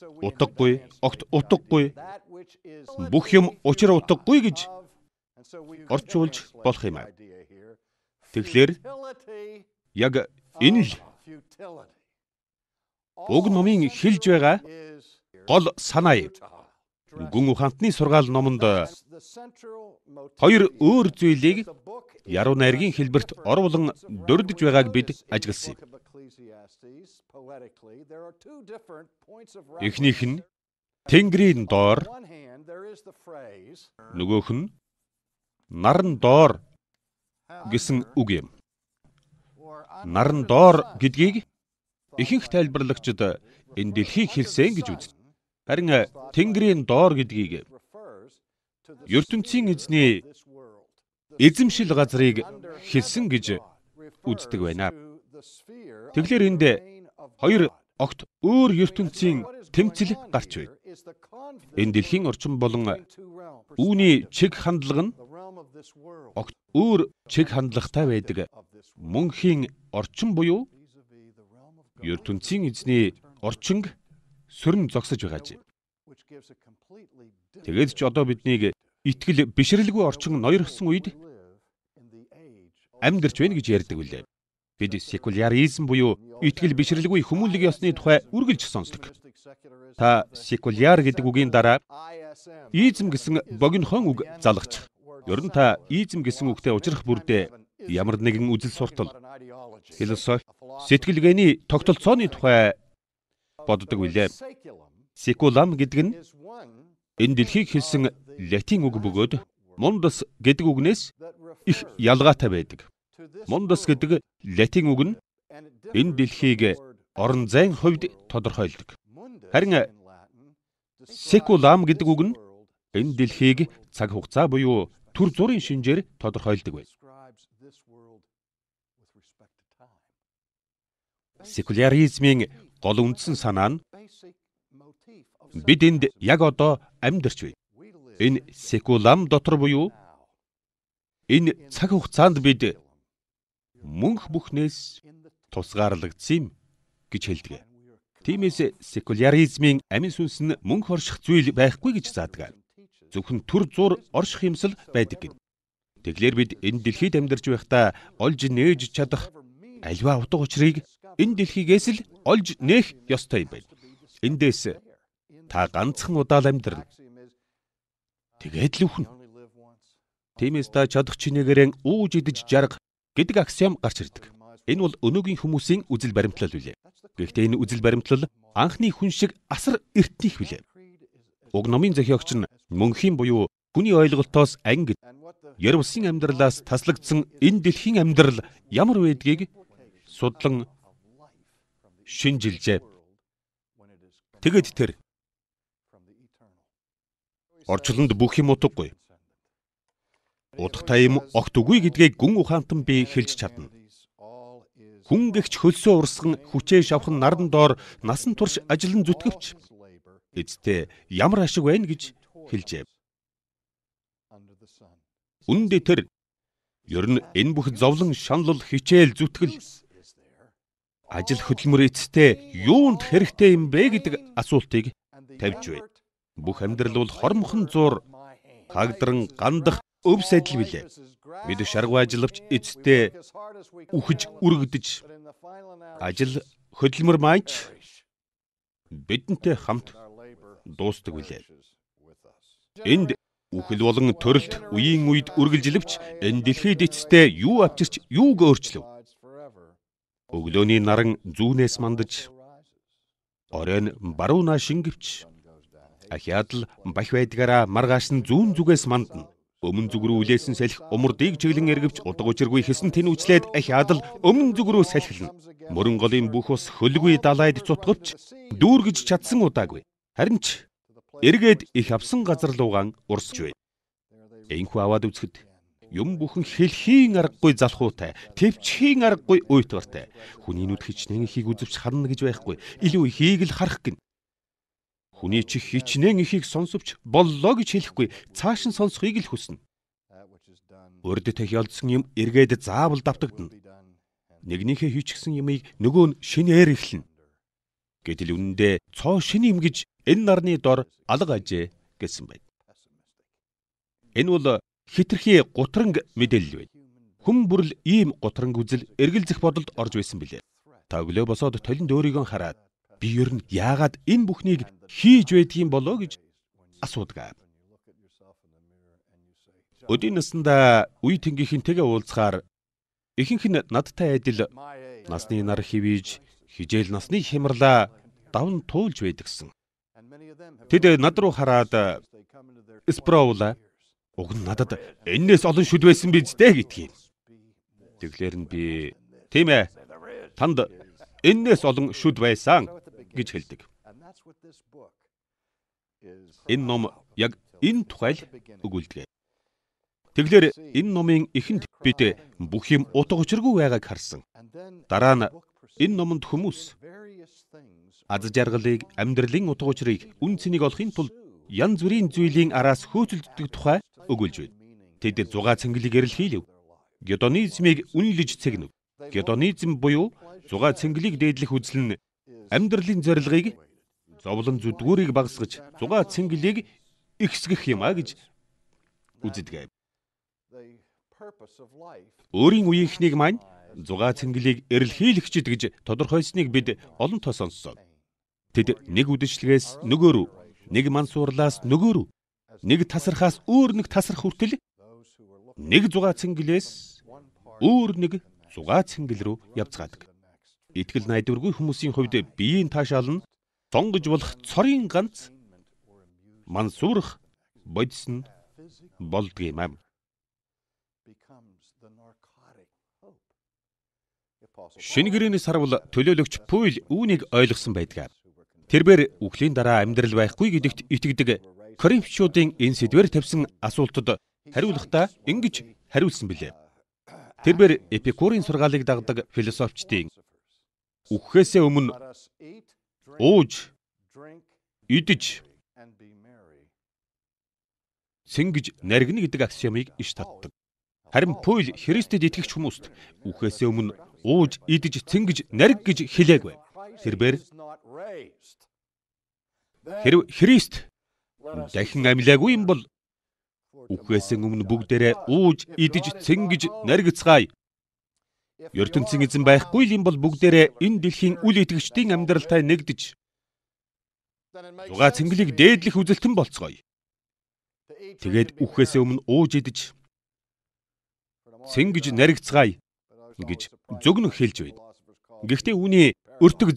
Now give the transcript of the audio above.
утгагүй, огт утгагүй. Бүх юм учир утгагүй гэж орчуулж болох юм аа. Тэгэхээр яг энэ л уг номын хэлж байгаа гол санаа юм. Гүн ухаантны сургаал номонд хоёр өөр зүйлийг яруу найргийн хэлбэрт орволон дурдж байгааг бид ажигласан юм. Эхнийх нь Тэнгэрийн доор нөгөөх нь наран доор гэсэн үг юм. Наран доор гэдгийг ихэнх тайлбарлагчид энэ дэлхийг хэлсэн гэж үздэг. Харин э, Тэнгэрийн доор гэдгийг ертөнцийн эзний эзэмшил газрыг хэлсэн гэж үздэг байна. Тэглэр энд хоёр огт өөр ертөнцийн тэмцэл гарч байна. Энэ дэлхийн орчин болон үүний чиг хандлага нь огт өөр чиг хандлагатай байдаг мөнхийн орчин буюу ертөнцийн эзний орчинг сөрн зогсож байгаа жи. Тэгээд ч одоо биднийг итгэл бишрэлгүй орчин ноёрхсон үед амьдарч байна гэж ярьдаг үлээ. Бид секуляризм буюу итгэл бишрэлгүй хүмүүнлэг ёсны тухай үргэлж сонсдог. Та секуляр гэдэг үгийн дараа изм гэсэн богинохон үг залгачих. Ер нь та изм гэсэн үгтэй учрах бүрдээ ямар нэгэн үзэл суртал, философи, сэтгэлгээний тогтолцооны тухай боддог билээ. Секулам гэдэг нь энэ дэлхийг хэлсэн латин үг бөгөөд мундас гэдэг үгнээс их ялгаатай байдаг. Мундас гэдэг латин үг нь энэ дэлхийг орон зайн хувьд тодорхойлдог. Харин секулам гэдэг үг нь энэ дэлхийг цаг хугацаа буюу төр зургийн шинжээр тодорхойлдог байв. Секуляризмын гол үндсэн санаа нь бид энд яг одоо амьдарч байна. Энэ секулам дотор буюу энэ цаг хугацаанд бид мөнх бүхнээс тусгаарлагдсан юм гэж хэлдэг. Тиймээс секуляризмын амин сүнс нь мөнх орших зүйл байхгүй гэж заадаг. Зөвхөн төр зур орших юмсал байдаг гэв. Тэглэр бид энэ дэлхийд амьдарч байхдаа олж нээж чадах альва утга учирыг энэ дэлхийгээс л олж нээх ёстой юм байна. Эндээс та ганцхан удаал амьдрна. Тэгээд л үхэн. Тиймээс та чадах чинээгээрэн ууж идэж жарга гэдэг аксиом гарч ирдэг. Энэ бол өнөөгийн хүмүүсийн үзэл баримтлал билээ. Гэхдээ энэ үзэл баримтлал анхны хүн шиг асар эртнийх билээ. Уг номын зохиогч нь мөнхийн буюу хүний ойлголтоос ангид Ервсын амьдралаас таслагдсан энэ дэлхийн амьдрал ямар байдгийг судлан шинжилжээ. Тэгэд тэр орчлонд бүх юм утгагүй. Удахтай юм огт үгүй гэдгийг гүн ухаантан би хэлж чадна. Хүн гихч хөлсөө урсган хүчээ шавхан нардан доор насан турш ажилан зүтгэвч эцтэй ямар ашиг байна гэж хэлжээ. Үндэ тэр ер нь энэ бүх зовлон шанал хичээл зүтгэл ажил хөдөлмөр эцтэй юунд хэрэгтэй юм бэ гэдэг асуултыг тавьж байна. Бүх амьдрал бол хормхон зур хагдран гандах өвс адил билээ. Бид шаргуу ажиллавч эцтэй үхэж үргэж ажил хөдөлмөр майч бидэнтэй хамт дуустдаг билээ. Энд үхэл болон төрөлт үеийн үед үргэлжилвч энэ дэлхийд эцтэй юу авчирч юуг өөрчлөв. Өглөөний наран зүүнээс мандаж оройн баруунаа шингэвч ахиад л бах байдгаараа маргааш нь зүүн зүгээс мандна. Өмнө зүг рүү үлээсэн салхи умардыг чиглэн эргэж удаг учиргүй хэсэн тэн үчлээд ах ядал өмнө зүг рүү салхилна. Мөрөн голын бүх ус хөлгүй далайд цутгавч дүүргэж чадсан удаагүй. Харин ч эргээд их авсан газар луугаан урсж байна. Энхүү аваад үзэхэд юм бүхэн хэлхийн аргагүй залхуутай, төвчхийн аргагүй уйтвартай. Хүний нүд хичнээн ихийг үзвч харна гэж байхгүй. Илүү ихийг л харах гин. Хүний чих хичнээн ихийг сонсовч боллоо гэж хэлэхгүй цааш нь сонсхийг л хүснэ. Урд тэх ялдсан юм эргээд заавал давтагдана. Нэгнийхээ хийчихсэн юмыг нөгөө нь шинээр эхлэнэ. Гэтэл үнэндээ цоо шин юм гэж энэ нарны дор алга ажээ гэсэн байд. Энэ бол хитрхи гутранг мэдээлэл байд. Хүн бүрл ийм гутранг үзэл эргэлзэх бодолд орж байсан билээ. Та глобосод толинд өөрийгөө хараад би ер нь яагаад энэ бүхнийг хийж байдгийм болоо гэж асуудаг. Өдийн насанда үе тэнгийнхэнтэйгээ уулзахаар ихэнх нь надтай адил насны нар хивж хижээл насны хямралаа давн туулж байдагсан. Тэд над руу хараад Спраула уг нь надад энээс олон шүд байсан биз дээ гэдгийг. Тэглээр нь би тийм ээ танд энээс олон шүд байсан гэж хэлдэг. Энэ ном яг энэ тухай л өгүүлдэг. Тэглэр энэ номын эхэнд бид бүх юм утга учиргүй байгааг харсан. Дараа нь энэ номонд хүмүүс аз жаргалыг, амьдралын утга учирыг, үн цэнийг олохын тулд янз бүрийн зүйлийн араас хөөцөлддөг тухай өгүүлж байна. Тэд зугаа цэнгэлийг эрэлхийлв. Гедонизмыг үнэлж цэгнэв. Гедонизм буюу зугаа цэнгэлийг дээдлэх үзэл нь амьдралын зорилгыг зовлон зүдгүүрийг багасгаж зугаа цэнгэлийг ихсгэх юм а гэж үздэг. Өөрийн үеийнхнийг маань зугаа цэнгэлийг эрэлхийлэгчд гэж тодорхойлсныг бид олонтоо сонссоо. Тэд нэг үдэшлэгээс нөгөө рүү, нэг мансуурлаас нөгөө рүү, нэг тасархаас өөр нэг тасарх хүртэл нэг зугаа цэнгэлээс өөр нэг зугаа цэнгэл рүү явцгаадаг итгэл найдваргүй хүмүүсийн хувьд биеийн таашаал нь зон гэж болох цорын ганц мансуурах бодис нь болдгийм юм. Шинэ гэрээний сарвал төлөөлөгч Пуйл үүнийг ойлгосон байдаг. Тэрээр үхлийн дараа амьдрал байхгүй гэдэгт итгэдэг Коринфчуудын энэ сэдвэр тавьсан асуултад хариулахдаа ингэж хариулсан билээ. Тэрээр Эпикурийн сургаалыг дагдаг философчдын Үхэхээсээ өмнө ууж, идэж, сэнгэж наригна гэдэг аксиомыг иш татдаг. Харин Пуйл Христэд итгэгч хүмүүст үхээсээ өмнө ууж, идэж, цэнгэж, нариг гэж хэлээгүй. Тэрээр Хэрв Христ дахин амьлаагүй юм бол үхээсээ өмнө бүгдээрээ ууж, идэж, цэнгэж, наригцгаая ертөнцийн эзэн байхгүй л юм бол бүгдээрээ энэ дэлхийн үл итгэгчдийн амьдралтай нэгдэж зугаа цэнгэлийг дээдлэх үзэлтэн болцгоё. Тэгээд үхэхээс өмнө ууж идэж цэнгэж наригцгаая гэж зөвгөн хэлж байна. Гэхдээ үүний өртөг